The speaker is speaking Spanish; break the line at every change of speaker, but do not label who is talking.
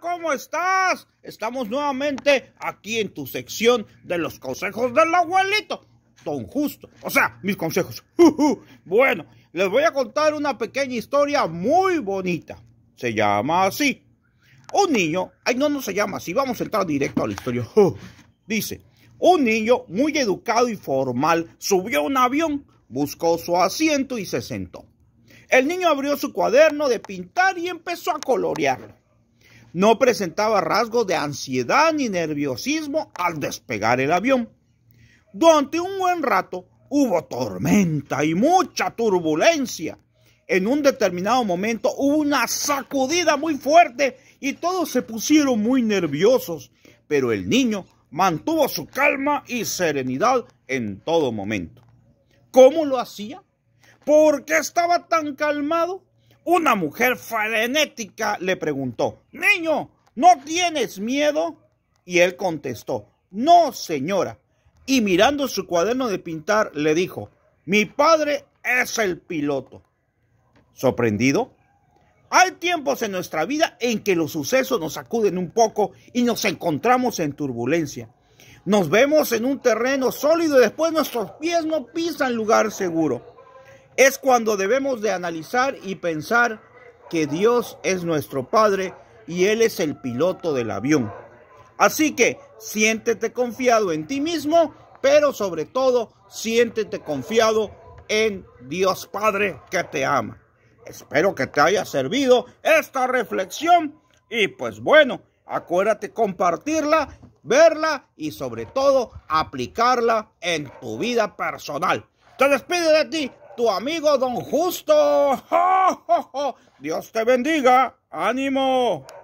¿cómo estás? Estamos nuevamente aquí en tu sección de los consejos del abuelito. Don Justo. O sea, mis consejos. Bueno, les voy a contar una pequeña historia muy bonita. Se llama así. Un niño, ay no, no se llama así, vamos a entrar directo a la historia. Dice, un niño muy educado y formal subió a un avión, buscó su asiento y se sentó. El niño abrió su cuaderno de pintar y empezó a colorearlo. No presentaba rasgos de ansiedad ni nerviosismo al despegar el avión. Durante un buen rato hubo tormenta y mucha turbulencia. En un determinado momento hubo una sacudida muy fuerte y todos se pusieron muy nerviosos, pero el niño mantuvo su calma y serenidad en todo momento. ¿Cómo lo hacía? ¿Por qué estaba tan calmado? una mujer frenética le preguntó, Niño, ¿no tienes miedo? Y él contestó, No, señora. Y mirando su cuaderno de pintar, le dijo, Mi padre es el piloto. ¿Sorprendido? Hay tiempos en nuestra vida en que los sucesos nos sacuden un poco y nos encontramos en turbulencia. Nos vemos en un terreno sólido y después nuestros pies no pisan lugar seguro. Es cuando debemos de analizar y pensar que Dios es nuestro Padre y Él es el piloto del avión. Así que siéntete confiado en ti mismo, pero sobre todo siéntete confiado en Dios Padre que te ama. Espero que te haya servido esta reflexión y pues bueno, acuérdate compartirla, verla y sobre todo aplicarla en tu vida personal. Te despido de ti tu amigo Don Justo. Dios te bendiga. ¡Ánimo!